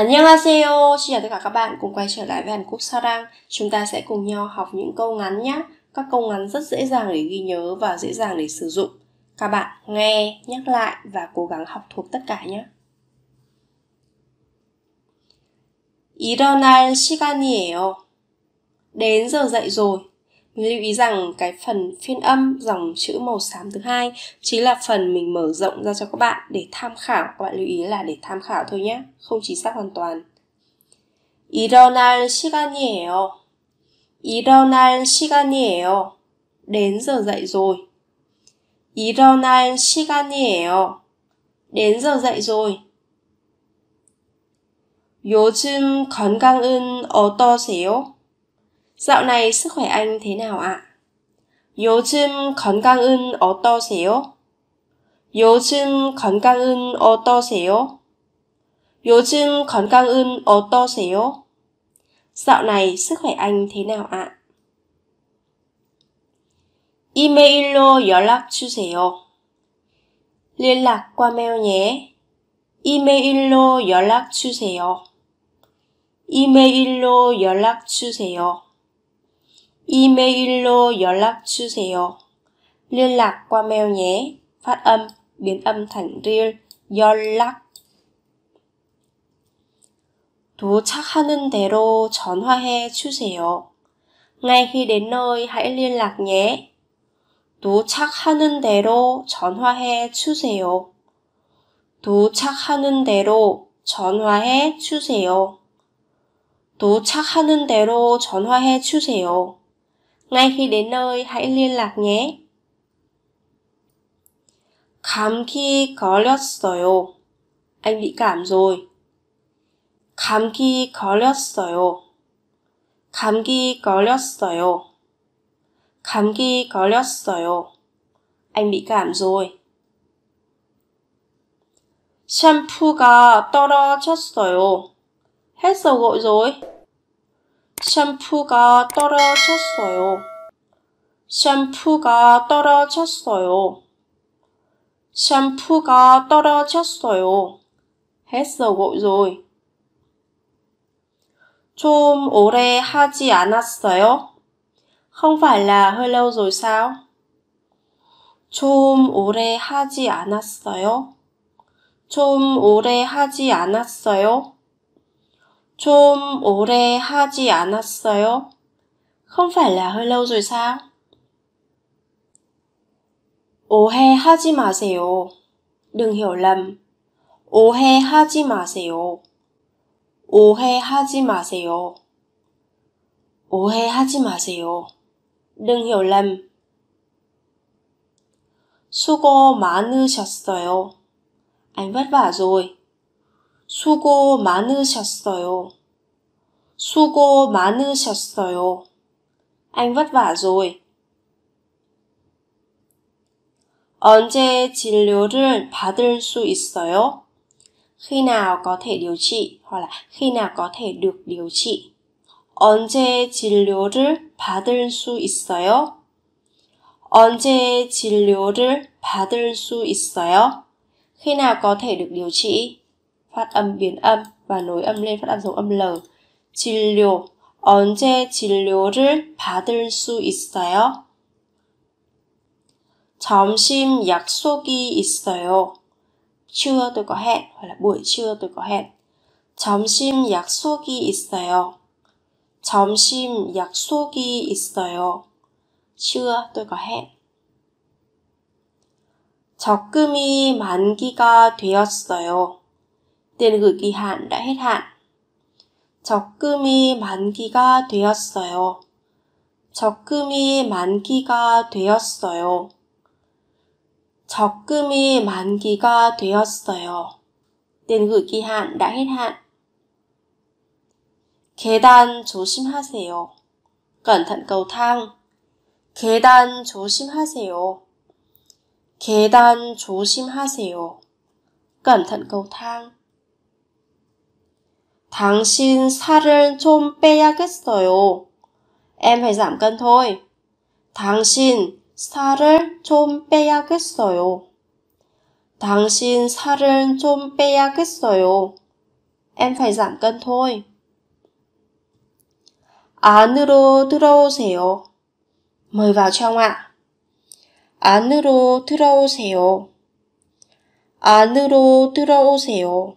안녕하세요. À, e xin chào tất cả các bạn cùng quay trở lại với Hàn Quốc Sarang. Chúng ta sẽ cùng nhau học những câu ngắn nhé. Các câu ngắn rất dễ dàng để ghi nhớ và dễ dàng để sử dụng. Các bạn nghe, nhắc lại và cố gắng học thuộc tất cả nhé. 일어날 시간이에요. Đến giờ dậy rồi lưu ý rằng cái phần phiên âm dòng chữ màu xám thứ hai chính là phần mình mở rộng ra cho các bạn để tham khảo các bạn lưu ý là để tham khảo thôi nhé không chính xác hoàn toàn 일어날 시간이에요. 일어날 시간이에요. Đến giờ dậy rồi. 일어날 시간이에요. Đến giờ dậy rồi. 요즘 건강은 어떠세요? Dạo này sức khỏe anh thế nào ạ? 요즘 건강은 어떠세요? 요즘 건강은 어떠세요? 요즘 건강은 어떠세요? Dạo này sức khỏe anh thế nào ạ? 이메일로 연락 주세요. liên qua mail nhé. 이메일로 연락 주세요. 이메일로 연락 주세요. 이메일로 연락 주세요. Liên lạc qua mail nhé. Phát âm biến âm thành real 연락 도착하는 대로 전화해 주세요. Ngay khi đến nơi hãy liên lạc nhé. 도착하는 대로 전화해 주세요. 도착하는 대로 전화해 주세요. 도착하는 대로 전화해 주세요. Ngay khi đến nơi, hãy liên lạc nhé. 감기 걸렸어요. Anh bị cảm rồi. 감기 걸렸어요. 감기 걸렸어요. 감기 걸렸어요. Anh bị cảm rồi. 샴푸가 떨어졌어요. hết dầu gội rồi. 샴푸가 떨어졌어요. 샴푸가 떨어졌어요. 샴푸가 떨어졌어요. 했어 rồi. 좀 오래 하지 않았어요? Không phải là hơi lâu rồi sao? 좀 오래 하지 않았어요? 좀 오래 하지 않았어요? 좀 오래 하지 않았어요? Không phải là hơi lâu rồi sao? 오해하지 마세요. đ ừ n 오해하지 마세요. 오해하지 마세요. 오해하지 마세요. đ ừ n 수고 많으셨어요. Anh v ấ 수고 많으셨어요. 수고 많으셨어요. Anh v ấ 언제 진료를 받을 수 있어요? khi nào có thể điều trị hoặc là khi nào có thể được điều trị. 언제 진료를 받을 수 있어요? 언제 진료를 받을 수 있어요? Khi nào có thể được điều trị? Phát âm biến âm và nối âm lên phát âm giống âm L. 진료 언제 진료를 받을 수 있어요? 점심 약속이 있어요. chưa tôi có hẹn hoặc là buổi trưa tôi có hẹn. 점심 약속이 있어요. 점심 약속이 있어요. chưa tôi có hẹn. 적금이 만기가 되었어요. tiền gửi kỳ hạn đã hết hạn. 적금이 만기가 되었어요. 적금이 만기가 되었어요. 적금이 만기가 되었어요. tiền gửi kỳ hạn đã hết hạn. 계단 조심하세요. cẩn thận cầu thang. 계단 조심하세요. 계단 조심하세요. cẩn thận cầu thang. 당신 살을 좀 빼야겠어요. Em phải giảm cân thôi. 당신 살을 좀 빼야겠어요. 당신 살을 좀 빼야겠어요. Em phải giảm cân thôi. 안으로 들어오세요. Mời vào trong ạ. 안으로 들어오세요. 안으로 들어오세요.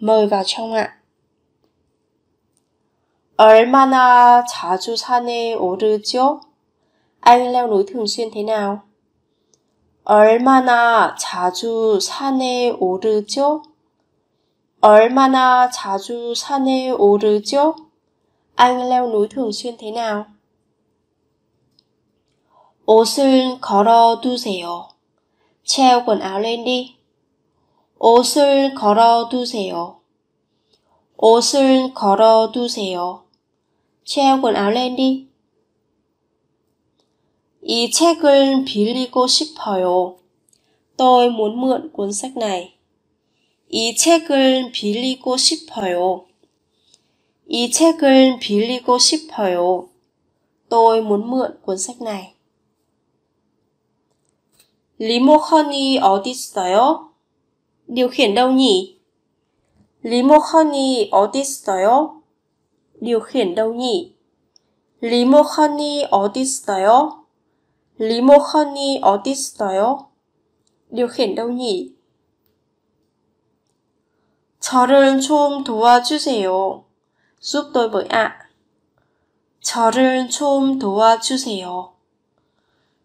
Mời vào trong ạ. 얼마나 자주 산에 오르죠? anh leo núi thường xuyên thế nào? 얼마나 자주 산에 오르죠? 얼마나 자주 산에 오르죠? Anh leo núi thường xuyên thế nào? 옷을 걸어 두세요. treo quần áo lên đi. 옷을 걸어 두세요. 옷을 걸어 두세요. treo quần áo lên đi. 이 책을 빌리고 싶어요. Tôi muốn mượn cuốn sách này. 이 책을 빌리고 싶어요. 이 책을 빌리고 싶어요. Tôi muốn mượn cuốn sách này. 리모컨이 어디 있어요? điều khiển đâu nhỉ? 리모컨이 어디 있어요? điều khiển đâu nhỉ? 리모컨이 어디 있어요? Lý mô 허니 어딨어요? Điều khiển đâu nhỉ? 저를 좀 도와주세요. giúp tôi với ạ. 저를 좀 도와주세요.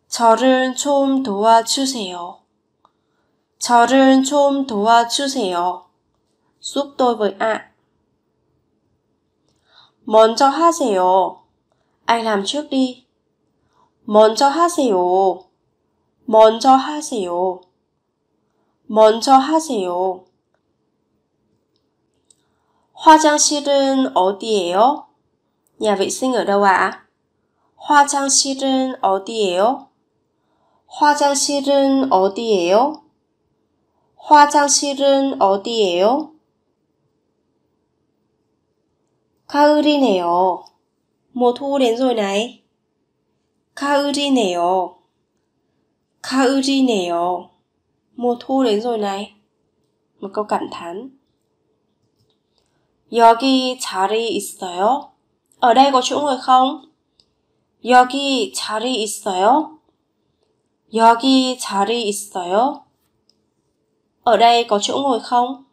저를 좀 도와주세요. 저를 좀 도와주세요. giúp tôi với ạ. 먼저 하세요. Anh làm trước đi. 먼저 하세요. 먼저 하세요. 먼저 하세요. 화장실은 어디예요? Nhà vệ s 화장실은 어디예요? 화장실은 어디예요? 화장실은 어디예요? 가을이네요. 뭐토 렌솔 나이? 가을이네요. 가을이네요. Mùa thu đến rồi này. Một câu cảm thán. 여기 자리 있어요? Ở đây có chỗ ngồi không? 여기 자리 있어요? 여기 자리 있어요? Ở đây có chỗ ngồi không?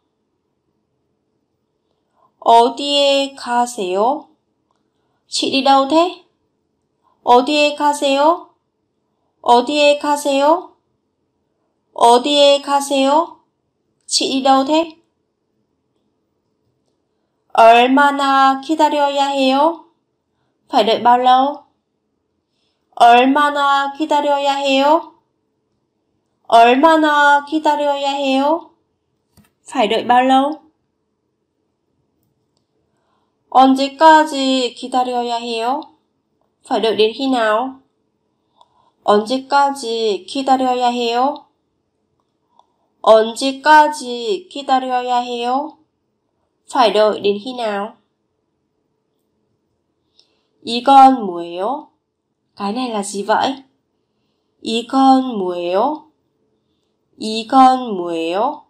어디에 가세요? Chị đi đâu thế? 어디에 가세요? 어디에 가세요? 어디에 가세요? 치료대 얼마나 기다려야 해요? phải 얼마나 기다려야 해요? 얼마나 기다려야 해요? phải 언제까지 기다려야 해요? phải đợi đến khi nào? 언제까지 기다려야 해요? 언제까지 기다려야 해요? phải đợi đến khi nào? 이건 뭐예요? cái này là gì vậy? 이건 뭐예요? 이건 뭐예요?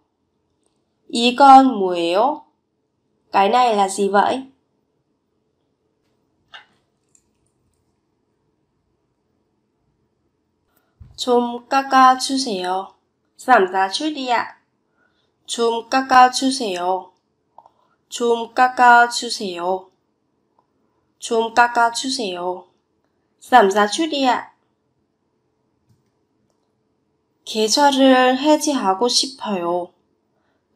이건 뭐예요? cái này là gì vậy? 좀 깎아주세요. 남자줄이야. 좀 깎아주세요. 좀 깎아주세요. 좀 깎아주세요. 남자줄이야. 계절을 해지하고 싶어요.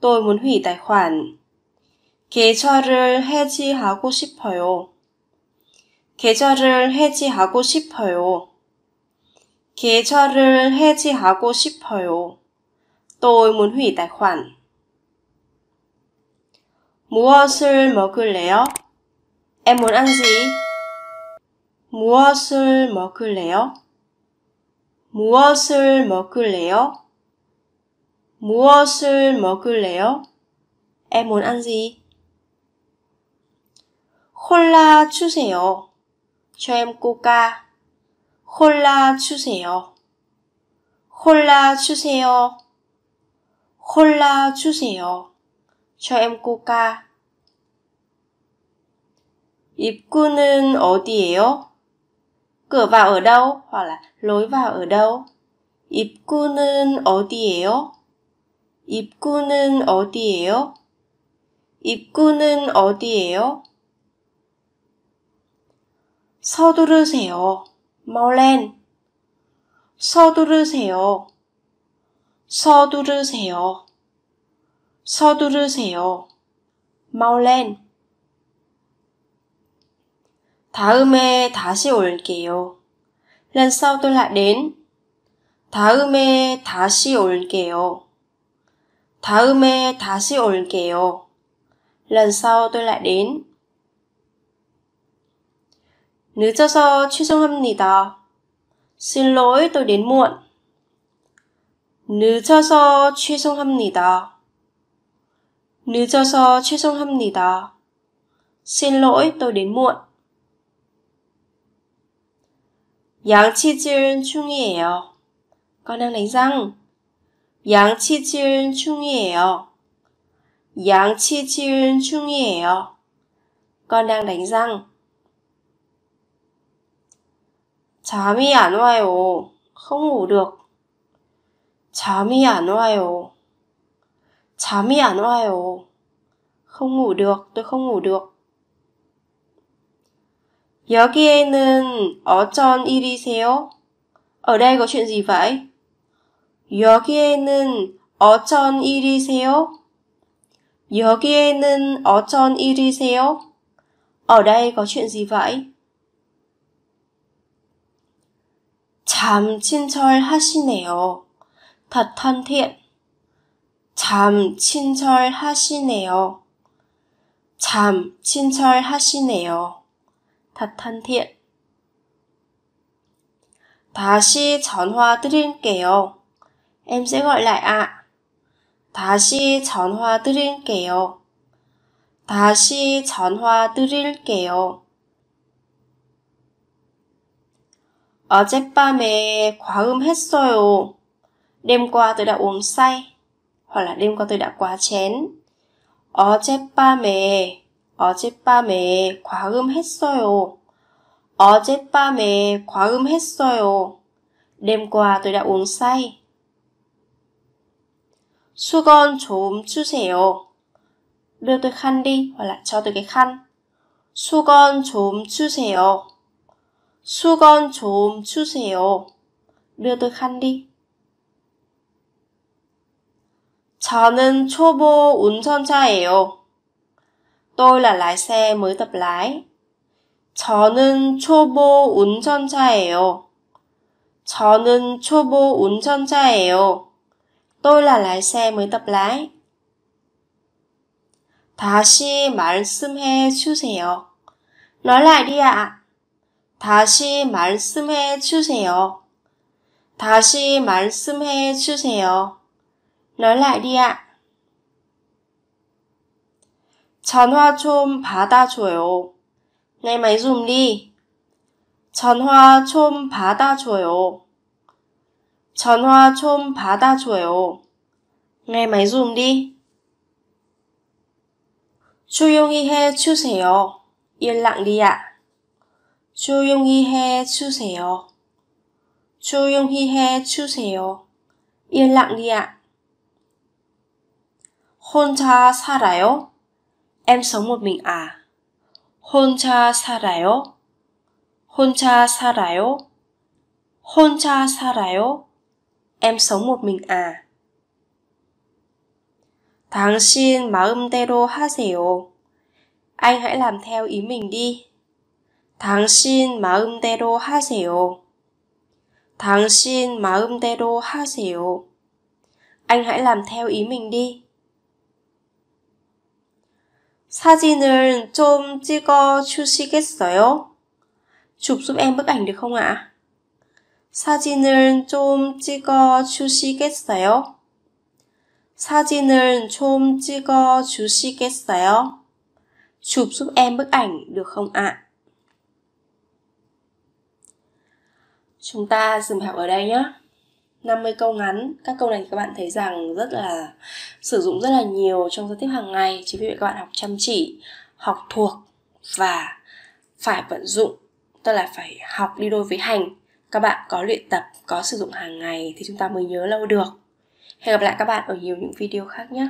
또문 휘대환계절을 해지하고 싶어요. 계 계절을 해지하고 싶어요. 계좌를 해지하고 싶어요. Tôi muốn hủy tài khoản. 무엇을 먹을래요? Em muốn ăn gì? 무엇을 먹을래요? 무엇을 먹을래요? 무엇을 먹을래요? Em muốn ăn gì? 콜라 주세요. Cho em coca. 홀라주세요. 홀라주세요. 홀라주세요. c em c o 입구는 어디예요? c vào ở đâu hoặc là lối vào ở đâu. 입구는 어디예요? 입구는 어디예요? 입구는 어디예요? 서두르세요. mau lên. 서두르세요. 서두르세요. 서두르세요. mau lên. 다음에 다시 올게요. Lần sau tôi lại đến. 다음에 다시 올게요. 다음에 다시 올게요. Lần sau tôi lại đến. 늦어서 죄송합니다. lỗi tôi đến muộn. 늦어서 죄송합니다. 늦어서 죄송합니다. Xin lỗi tôi đến muộn. 양치질 중이에요. Con đang đánh răng. 양치질 중이에요. 양치질 중이에요. Con đang đánh răng. 잠이 안 와요. không ngủ được. 잠이 안 와요. 잠이 안 와요. không ngủ được, tôi không ngủ được. 여기에는 어쩐 일이세요? Ở đây có chuyện gì vậy? 여기에는 어쩐 일이세요? 여기에는 어쩐 일이세요? Ở đây có chuyện gì vậy? 참 친절하시네요. 타탄티엔. 참 친절하시네요. 참 친절하시네요. 타탄티 다시 전화 드릴게요. Em sẽ gọi lại ạ. 다시 전화 드릴게요. 다시 전화 드릴게요. 어젯밤에 과음했어요. Đêm qua tôi đã uống say. Hoặc là đêm qua tôi đã quá chén. 어젯밤에, 어젯밤에 과음했어요. 어젯밤에 과음했어요. Đêm qua tôi đã uống say. 수건 좀 주세요. đưa tôi khăn đi hoặc là cho tôi cái khăn. 수건 좀 주세요. 수건 좀 주세요. 르득한디. 저는 초보 운전자예요. Tôi là lái xe mới tập lái. 저는 초보 운전자예요. 저는 초보 운전자예요. Tôi là lái xe mới tập lái. 다시 말씀해 주세요. Nói lại đi ạ. À. 다시 말씀해 주세요. 다시 말씀해 주세요. Nói l 전화 좀 받아줘요. 내말좀 네, 리. 전화 좀 받아줘요. 전화 좀 받아줘요. 내말좀 네, 리. 조용히 해주세요. 연락 리야. 조용히 해 주세요. 조용히 해 주세요. yên lặng đi ạ. 혼자 살아요? Em sống một mình à? 혼자 살아요? 혼자 살아요? 혼자 살아요? Em sống một mình à? 당신 마음대로 하세요. Anh hãy làm theo ý mình đi. 당신 마음대로 하세요. 당신 마음대로 하세요. Anh hãy làm theo ý mình đi. 사진을 좀 찍어 주시겠어요? chụp giúp em bức ảnh được không ạ? 사진을 좀 찍어 주시겠어요? 사진을 좀 찍어 주시겠어요? chụp giúp em bức ảnh được không ạ? Chúng ta dừng học ở đây nhé. 50 câu ngắn, các câu này các bạn thấy rằng rất là sử dụng rất là nhiều trong giao tiếp hàng ngày, chính vì vậy các bạn học chăm chỉ, học thuộc và phải vận dụng, tức là phải học đi đôi với hành. Các bạn có luyện tập, có sử dụng hàng ngày thì chúng ta mới nhớ lâu được. Hẹn gặp lại các bạn ở nhiều những video khác nhé.